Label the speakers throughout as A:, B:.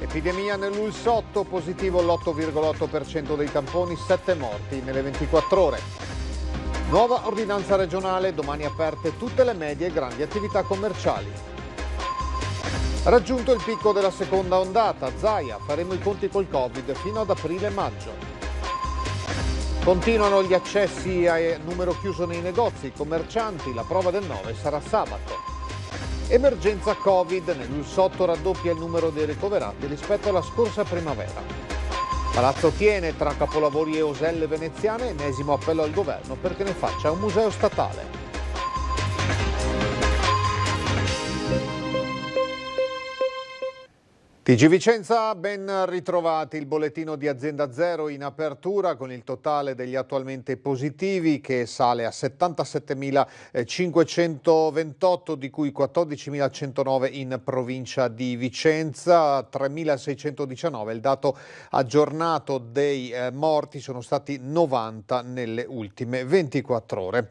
A: Epidemia nell'Ulsotto, positivo l'8,8% dei tamponi, 7 morti nelle 24 ore. Nuova ordinanza regionale, domani aperte tutte le medie e grandi attività commerciali. Raggiunto il picco della seconda ondata, Zaia, faremo i conti col Covid fino ad aprile-maggio. Continuano gli accessi a eh, numero chiuso nei negozi, i commercianti, la prova del 9 sarà sabato. Emergenza Covid, nel raddoppia il numero dei ricoverati rispetto alla scorsa primavera. Palazzo Tiene, tra capolavori e oselle veneziane, ennesimo appello al governo perché ne faccia un museo statale. TG Vicenza, ben ritrovati. Il bollettino di Azienda Zero in apertura con il totale degli attualmente positivi che sale a 77.528 di cui 14.109 in provincia di Vicenza, 3.619 il dato aggiornato dei eh, morti, sono stati 90 nelle ultime 24 ore.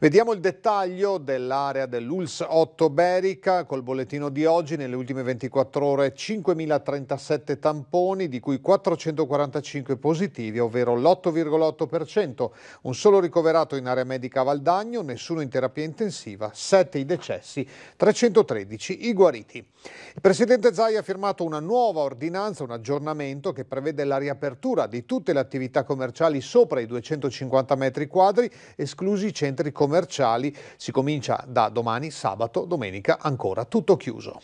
A: Vediamo il dettaglio dell'area dell'ULS 8 Berica col bollettino di oggi, nelle ultime 24 ore 5 5.037 tamponi, di cui 445 positivi, ovvero l'8,8%, un solo ricoverato in area medica a Valdagno, nessuno in terapia intensiva, 7 i decessi, 313 i guariti. Il Presidente Zai ha firmato una nuova ordinanza, un aggiornamento che prevede la riapertura di tutte le attività commerciali sopra i 250 metri quadri, esclusi i centri commerciali. Si comincia da domani, sabato, domenica ancora tutto chiuso.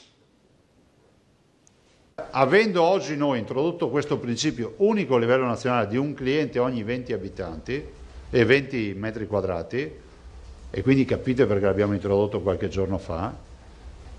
B: Avendo oggi noi introdotto questo principio unico a livello nazionale di un cliente ogni 20 abitanti e 20 metri quadrati, e quindi capite perché l'abbiamo introdotto qualche giorno fa,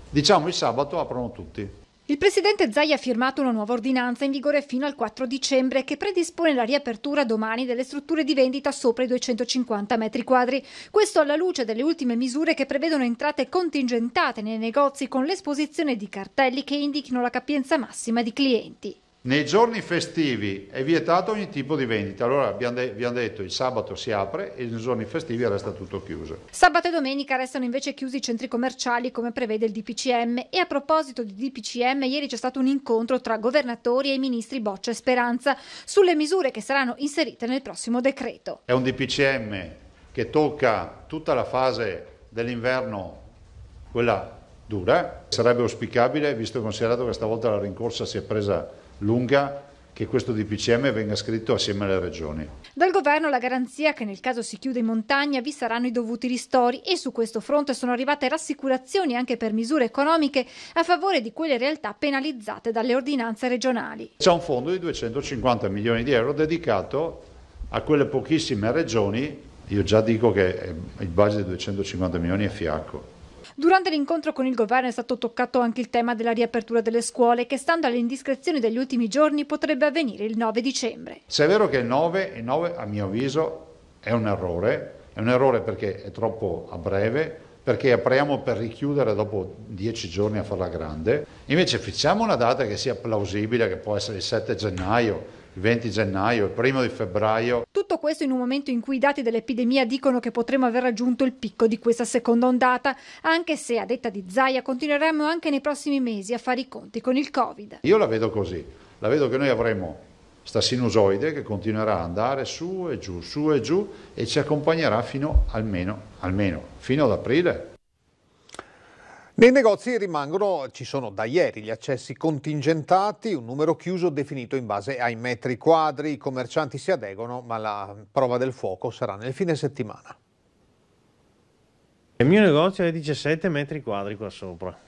B: diciamo il sabato aprono tutti.
C: Il presidente Zai ha firmato una nuova ordinanza in vigore fino al 4 dicembre che predispone la riapertura domani delle strutture di vendita sopra i 250 metri quadri. Questo alla luce delle ultime misure che prevedono entrate contingentate nei negozi con l'esposizione di cartelli che indichino la capienza massima di clienti.
B: Nei giorni festivi è vietato ogni tipo di vendita, allora abbiamo, de- abbiamo detto il sabato si apre e nei giorni festivi resta tutto chiuso.
C: Sabato e domenica restano invece chiusi i centri commerciali come prevede il DPCM e a proposito di DPCM ieri c'è stato un incontro tra governatori e ministri Boccia e Speranza sulle misure che saranno inserite nel prossimo decreto.
B: È un DPCM che tocca tutta la fase dell'inverno, quella dura, sarebbe auspicabile visto e considerato che stavolta la rincorsa si è presa lunga che questo DPCM venga scritto assieme alle regioni.
C: Dal governo la garanzia che nel caso si chiude in montagna vi saranno i dovuti ristori e su questo fronte sono arrivate rassicurazioni anche per misure economiche a favore di quelle realtà penalizzate dalle ordinanze regionali.
B: C'è un fondo di 250 milioni di euro dedicato a quelle pochissime regioni, io già dico che eh, il budget di 250 milioni è fiacco
C: Durante l'incontro con il governo è stato toccato anche il tema della riapertura delle scuole che stando alle indiscrezioni degli ultimi giorni potrebbe avvenire il 9 dicembre.
B: Se è vero che il 9, il 9 a mio avviso è un errore, è un errore perché è troppo a breve, perché apriamo per richiudere dopo dieci giorni a farla grande. Invece fixsiamo una data che sia plausibile, che può essere il 7 gennaio, il 20 gennaio, il primo di febbraio.
C: Tutto questo in un momento in cui i dati dell'epidemia dicono che potremo aver raggiunto il picco di questa seconda ondata, anche se, a detta di Zaia, continueremo anche nei prossimi mesi a fare i conti con il Covid.
B: Io la vedo così, la vedo che noi avremo sta sinusoide che continuerà a andare su e giù, su e giù e ci accompagnerà fino almeno, almeno fino ad aprile. Nei negozi rimangono, ci sono da ieri
A: gli accessi contingentati, un numero chiuso definito in base ai metri quadri, i commercianti si adeguano ma la prova del fuoco sarà nel fine settimana.
D: Il mio negozio è 17 metri quadri qua sopra.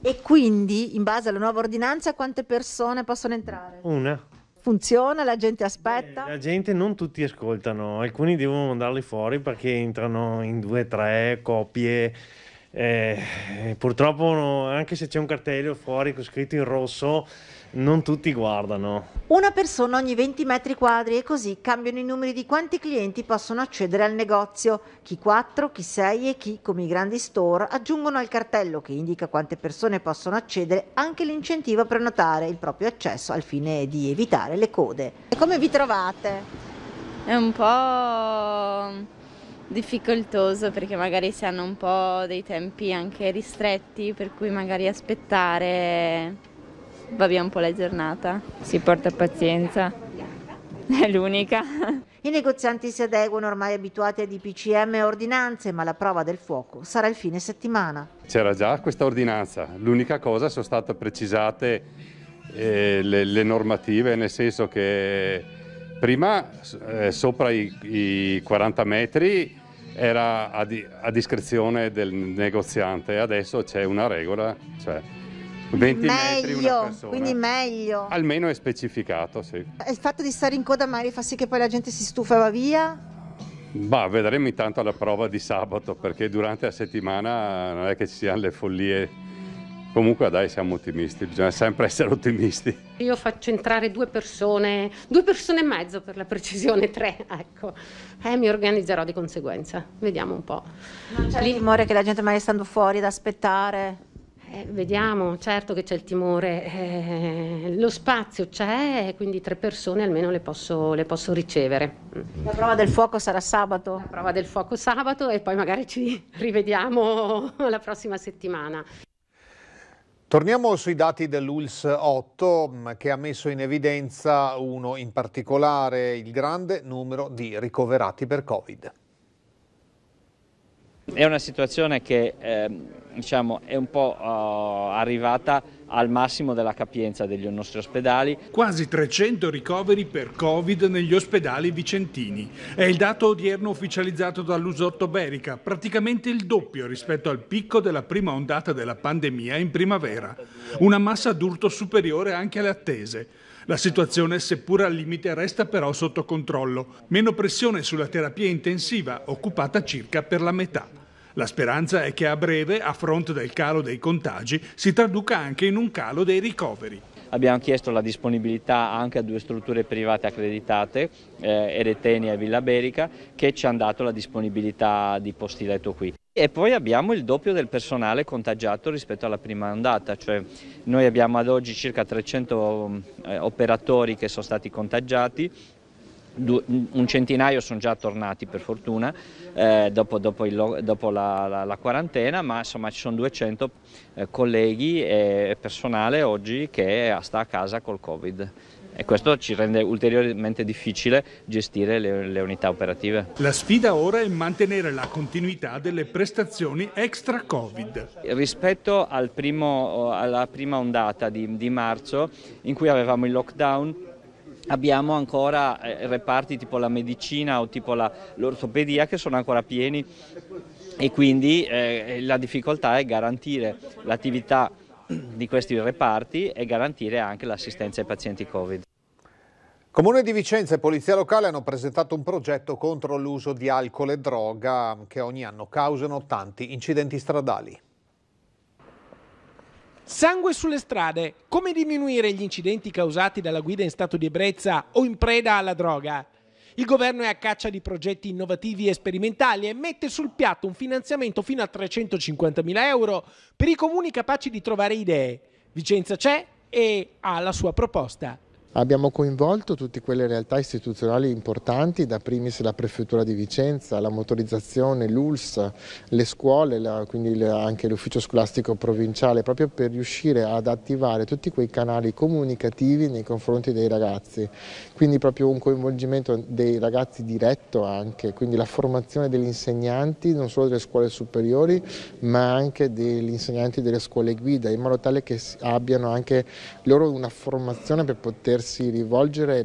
E: E quindi in base alla nuova ordinanza quante persone possono entrare? Una funziona, la gente aspetta?
D: Beh, la gente non tutti ascoltano, alcuni devono mandarli fuori perché entrano in due, tre coppie eh, purtroppo, anche se c'è un cartello fuori scritto in rosso, non tutti guardano.
E: Una persona ogni 20 metri quadri e così cambiano i numeri di quanti clienti possono accedere al negozio. Chi 4, chi 6 e chi, come i grandi store, aggiungono al cartello che indica quante persone possono accedere anche l'incentivo a prenotare il proprio accesso al fine di evitare le code. E come vi trovate? È un po' difficoltoso perché magari si hanno un po' dei tempi anche ristretti, per cui magari aspettare
C: va via un po' la giornata. Si porta pazienza, è
E: l'unica. I negozianti si adeguano ormai abituati a DPCM e ordinanze, ma la prova del fuoco sarà il fine settimana.
F: C'era già questa ordinanza, l'unica cosa sono state precisate eh, le, le normative, nel senso che Prima eh, sopra i, i 40 metri era a, di, a, discrezione del negoziante, adesso c'è una regola, cioè 20 meglio, metri una persona. Quindi
E: meglio.
F: Almeno è specificato, sì. E
E: il fatto di stare in coda magari fa sì che poi la gente si stufa e va via?
F: Bah, vedremo intanto la prova di sabato, perché durante la settimana non è che ci siano le follie Comunque dai, siamo ottimisti, bisogna sempre essere ottimisti.
E: Io faccio entrare due persone, due persone e mezzo per la precisione, tre, ecco. eh, mi organizzerò di conseguenza, vediamo un po'. Non c'è il timore che la gente magari stando fuori ad aspettare? Eh, vediamo, certo che c'è il timore, eh, lo spazio c'è, quindi tre persone almeno le posso, le posso, ricevere. La prova del fuoco sarà sabato? La prova del fuoco sabato e poi magari ci rivediamo la prossima settimana.
A: Torniamo sui dati dell'ULS 8 mm, che ha messo in evidenza uno in particolare, il grande numero di ricoverati per Covid.
G: È una situazione che eh, diciamo, è un po' eh, arrivata al massimo della capienza degli nostri ospedali.
F: Quasi 300 ricoveri per Covid negli ospedali vicentini. È il dato odierno ufficializzato dall'Usotto Berica, praticamente il doppio rispetto al picco della prima ondata della pandemia in primavera. Una massa d'urto superiore anche alle attese. La situazione, seppur al limite, resta però sotto controllo. Meno pressione sulla terapia intensiva, occupata circa per la metà. La speranza è che a breve, a fronte del calo dei contagi, si traduca anche in un calo dei ricoveri.
G: Abbiamo chiesto la disponibilità anche a due strutture private accreditate, eh, Eretenia e Villa Berica, che ci hanno dato la disponibilità di posti letto qui. E poi abbiamo il doppio del personale contagiato rispetto alla prima ondata, cioè noi abbiamo ad oggi circa 300 mm, eh, operatori che sono stati contagiati, un centinaio sono già tornati per fortuna eh, dopo, dopo, il, dopo la, la, la, quarantena, ma insomma ci sono 200 eh, colleghi e personale oggi che sta a casa col Covid e questo ci rende ulteriormente difficile gestire le, le, unità operative.
F: La sfida ora è mantenere la continuità delle prestazioni extra Covid.
G: Rispetto al primo, alla prima ondata di, di marzo in cui avevamo il lockdown abbiamo ancora eh, reparti tipo la medicina o tipo l'ortopedia che sono ancora pieni e quindi eh, la difficoltà è garantire l'attività di questi reparti e garantire anche l'assistenza ai pazienti Covid.
A: Comune di Vicenza e Polizia Locale hanno presentato un progetto contro l'uso di alcol e droga che ogni anno causano
D: tanti incidenti
A: stradali.
D: Sangue sulle strade. Come diminuire gli incidenti causati dalla guida in stato di ebbrezza o in preda alla droga? Il governo è a caccia di progetti innovativi e sperimentali e mette sul piatto un finanziamento fino a 350.000 euro per i comuni capaci di trovare idee. Vicenza c'è e ha la sua proposta. Abbiamo coinvolto tutte quelle realtà istituzionali importanti, da primis la Prefettura di Vicenza, la motorizzazione, l'ULS, le scuole, la, quindi anche l'ufficio scolastico provinciale, proprio per riuscire ad attivare tutti quei canali comunicativi nei confronti dei ragazzi. Quindi proprio un coinvolgimento dei ragazzi diretto anche, quindi la formazione degli insegnanti, non solo delle scuole superiori, ma anche degli insegnanti delle scuole guida, in modo tale che abbiano anche loro una formazione per poter potersi rivolgere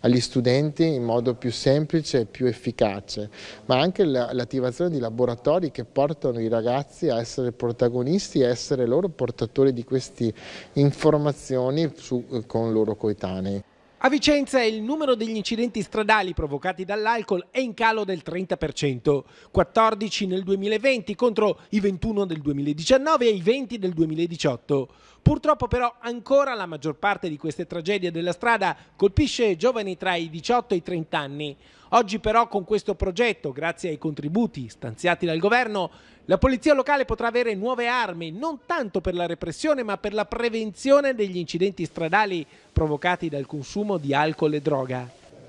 D: agli studenti in modo più semplice e più efficace, ma anche l'attivazione di laboratori che portano i ragazzi a essere protagonisti e a essere loro portatori di queste informazioni su, con loro coetanei. A Vicenza il numero degli incidenti stradali provocati dall'alcol è in calo del 30%, 14 nel 2020 contro i 21 del 2019 e i 20 del 2018. Purtroppo però ancora la maggior parte di queste tragedie della strada colpisce giovani tra i 18 e i 30 anni, Oggi però con questo progetto, grazie ai contributi stanziati dal governo, la polizia locale potrà avere nuove armi, non tanto per la repressione ma per la prevenzione degli incidenti stradali provocati dal consumo di alcol e droga.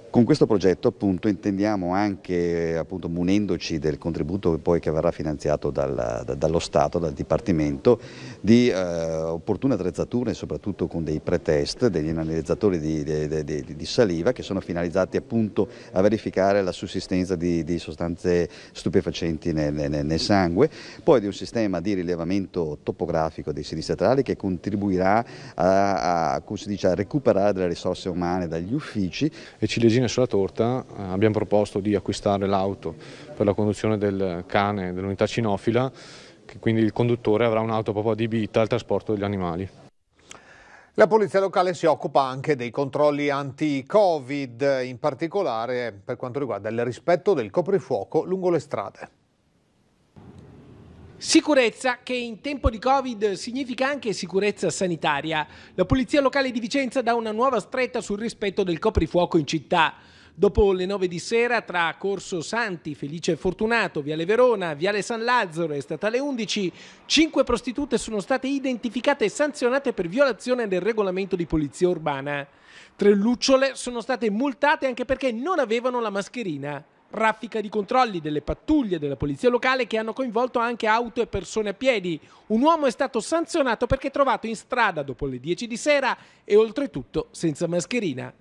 G: Con questo progetto appunto, intendiamo anche, appunto, munendoci del contributo che poi, che verrà finanziato dal, da, dallo Stato, dal Dipartimento, di eh, opportune attrezzature soprattutto con dei pretest, degli analizzatori di, di, di, di saliva che sono finalizzati appunto, a verificare la sussistenza di, sostanze stupefacenti nel, nel, nel, sangue, poi di un sistema di rilevamento topografico dei siti statali che contribuirà a, a, dice, a recuperare delle risorse umane dagli uffici
A: ciliegina sulla torta eh, abbiamo proposto di acquistare l'auto per la conduzione del cane dell'unità cinofila, che quindi il conduttore avrà un'auto proprio adibita al trasporto degli animali. La polizia locale si occupa anche dei controlli anti-Covid, in particolare per quanto riguarda il rispetto del coprifuoco lungo le strade.
D: Sicurezza che in tempo di Covid significa anche sicurezza sanitaria. La Polizia Locale di Vicenza dà una nuova stretta sul rispetto del coprifuoco in città. Dopo le 9 di sera tra Corso Santi, Felice e Fortunato, Viale Verona, Viale San Lazzaro e Statale 11, 5 prostitute sono state identificate e sanzionate per violazione del regolamento di polizia urbana. Tre lucciole sono state multate anche perché non avevano la mascherina raffica di controlli delle pattuglie della polizia locale che hanno coinvolto anche auto e persone a piedi. Un uomo è stato sanzionato perché trovato in strada dopo le 10 di sera e oltretutto senza mascherina.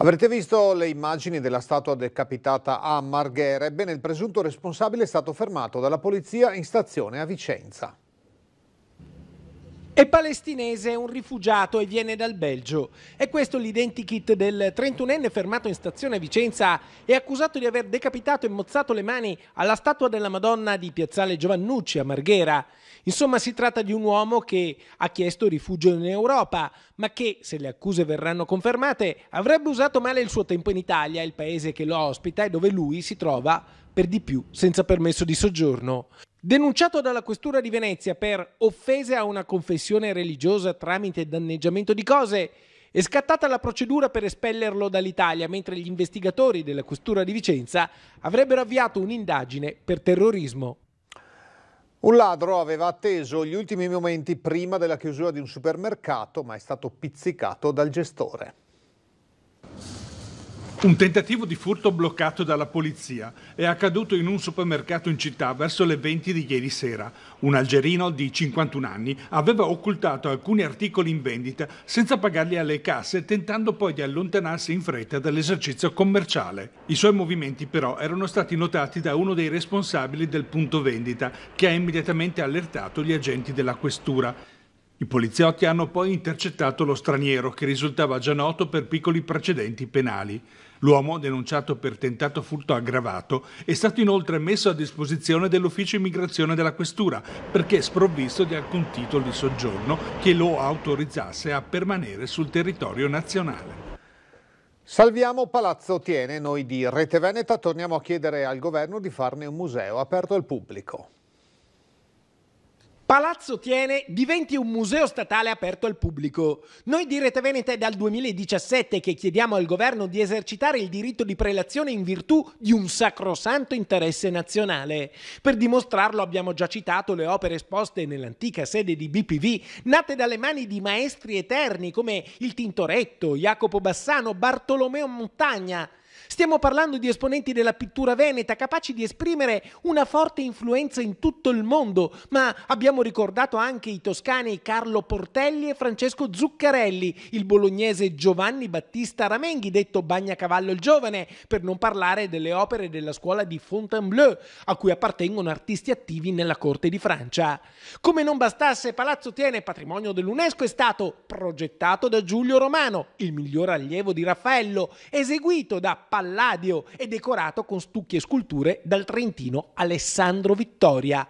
A: Avrete visto le immagini della statua decapitata a Marghera? Ebbene, il presunto responsabile è stato
D: fermato dalla polizia in stazione a Vicenza. È palestinese, è un rifugiato e viene dal Belgio. È questo l'identikit del 31enne fermato in stazione a Vicenza e accusato di aver decapitato e mozzato le mani alla statua della Madonna di Piazzale Giovannucci a Marghera. Insomma, si tratta di un uomo che ha chiesto rifugio in Europa, ma che, se le accuse verranno confermate, avrebbe usato male il suo tempo in Italia, il paese che lo ospita e dove lui si trova per di più senza permesso di soggiorno. Denunciato dalla Questura di Venezia per offese a una confessione religiosa tramite danneggiamento di cose, è scattata la procedura per espellerlo dall'Italia, mentre gli investigatori della Questura di Vicenza avrebbero avviato un'indagine per terrorismo.
A: Un ladro aveva atteso gli ultimi momenti prima della chiusura di un supermercato, ma è stato pizzicato dal gestore.
F: Un tentativo di furto bloccato dalla polizia
A: è accaduto in un
F: supermercato in città verso le 20 di ieri sera. Un algerino di 51 anni aveva occultato alcuni articoli in vendita senza pagarli alle casse, tentando poi di allontanarsi in fretta dall'esercizio commerciale. I suoi movimenti però erano stati notati da uno dei responsabili del punto vendita, che ha immediatamente allertato gli agenti della questura. I poliziotti hanno poi intercettato lo straniero che risultava già noto per piccoli precedenti penali. L'uomo, denunciato per tentato furto aggravato, è stato inoltre messo a disposizione dell'ufficio immigrazione della questura perché sprovvisto di alcun titolo di soggiorno che lo autorizzasse a permanere sul territorio nazionale.
A: Salviamo Palazzo Tiene, noi di Rete Veneta torniamo a chiedere al governo di farne un museo aperto al pubblico.
D: Palazzo Tiene diventi un museo statale aperto al pubblico. Noi di Rete Veneta è dal 2017 che chiediamo al governo di esercitare il diritto di prelazione in virtù di un sacrosanto interesse nazionale. Per dimostrarlo abbiamo già citato le opere esposte nell'antica sede di BPV, nate dalle mani di maestri eterni come il Tintoretto, Jacopo Bassano, Bartolomeo Montagna, Stiamo parlando di esponenti della pittura veneta capaci di esprimere una forte influenza in tutto il mondo, ma abbiamo ricordato anche i toscani Carlo Portelli e Francesco Zuccarelli, il bolognese Giovanni Battista Ramenghi, detto Bagnacavallo il Giovane, per non parlare delle opere della scuola di Fontainebleau, a cui appartengono artisti attivi nella corte di Francia. Come non bastasse, Palazzo Tiene, patrimonio dell'UNESCO, è stato progettato da Giulio Romano, il miglior allievo di Raffaello, eseguito da Palazzo palladio e decorato con stucchi e sculture dal trentino Alessandro Vittoria.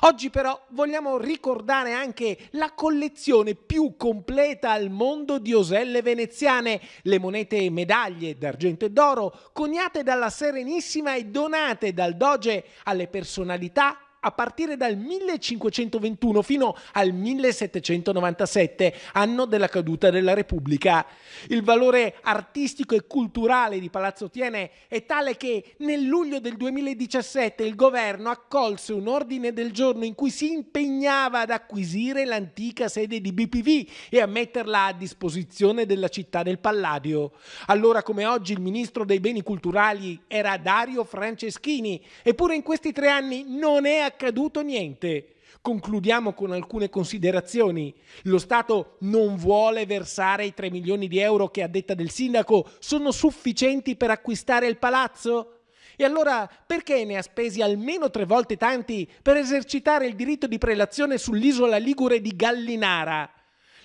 D: Oggi però vogliamo ricordare anche la collezione più completa al mondo di oselle veneziane, le monete e medaglie d'argento e d'oro coniate dalla Serenissima e donate dal Doge alle personalità a partire dal 1521 fino al 1797, anno della caduta della Repubblica. Il valore artistico e culturale di Palazzo Tiene è tale che nel luglio del 2017 il governo accolse un ordine del giorno in cui si impegnava ad acquisire l'antica sede di BPV e a metterla a disposizione della città del Palladio. Allora come oggi il ministro dei beni culturali era Dario Franceschini, eppure in questi tre anni non è accaduto accaduto niente. Concludiamo con alcune considerazioni. Lo Stato non vuole versare i 3 milioni di euro che a detta del sindaco sono sufficienti per acquistare il palazzo? E allora perché ne ha spesi almeno tre volte tanti per esercitare il diritto di prelazione sull'isola ligure di Gallinara?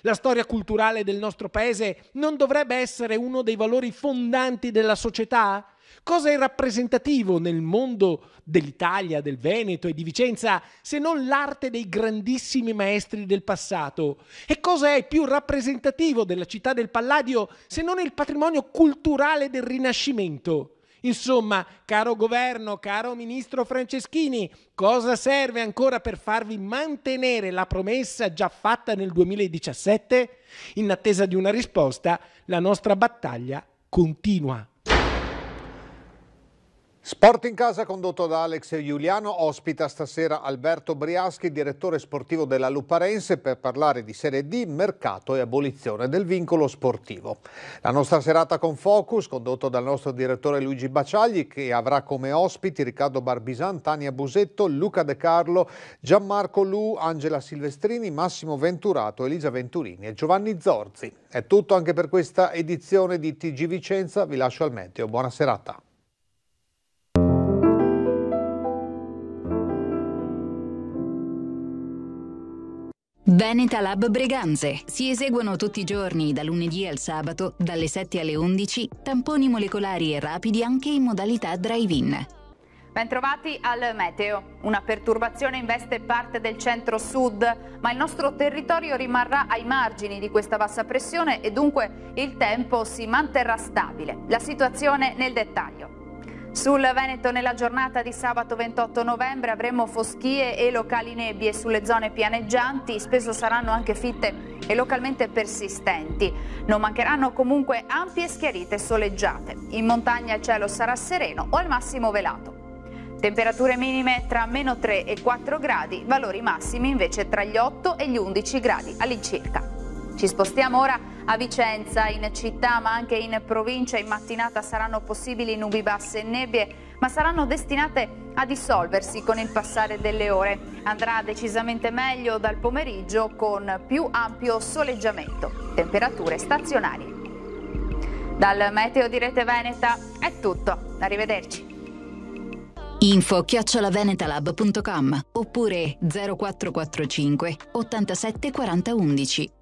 D: La storia culturale del nostro paese non dovrebbe essere uno dei valori fondanti della società? Cosa è rappresentativo nel mondo dell'Italia, del Veneto e di Vicenza se non l'arte dei grandissimi maestri del passato? E cosa è più rappresentativo della città del Palladio se non il patrimonio culturale del Rinascimento? Insomma, caro governo, caro ministro Franceschini, cosa serve ancora per farvi mantenere la promessa già fatta nel 2017? In attesa di una risposta, la nostra battaglia continua.
A: Sport in casa condotto da Alex Giuliano ospita stasera Alberto Briaschi, direttore sportivo della Luparense, per parlare di Serie D, mercato e abolizione del vincolo sportivo. La nostra serata con Focus, condotto dal nostro direttore Luigi Baciagli, che avrà come ospiti Riccardo Barbisan, Tania Busetto, Luca De Carlo, Gianmarco Lu, Angela Silvestrini, Massimo Venturato, Elisa Venturini e Giovanni Zorzi. È tutto anche per questa edizione di TG Vicenza, vi lascio al meteo, buona serata.
H: Veneta Lab Breganze. Si eseguono tutti i giorni, da lunedì al sabato, dalle 7 alle 11, tamponi molecolari e rapidi anche in modalità drive-in. Bentrovati al meteo. Una perturbazione investe parte del centro-sud, ma il nostro territorio rimarrà ai margini di questa bassa pressione e dunque il tempo si manterrà stabile. La situazione nel dettaglio. Sul Veneto nella giornata di sabato 28 novembre avremo foschie e locali nebbie sulle zone pianeggianti, spesso saranno anche fitte e localmente persistenti. Non mancheranno comunque ampie schiarite soleggiate. In montagna il cielo sarà sereno o al massimo velato. Temperature minime tra meno 3 e 4 gradi, valori massimi invece tra gli 8 e gli 11 gradi all'incirca. Ci spostiamo ora a Vicenza, in città ma anche in provincia, in mattinata saranno possibili nubi basse e nebbie, ma saranno destinate a dissolversi con il passare delle ore. Andrà decisamente meglio dal pomeriggio con più ampio soleggiamento, temperature stazionarie. Dal Meteo di Rete Veneta è tutto, arrivederci. Info chiacciolavenetalab.com oppure 0445 87 40 11.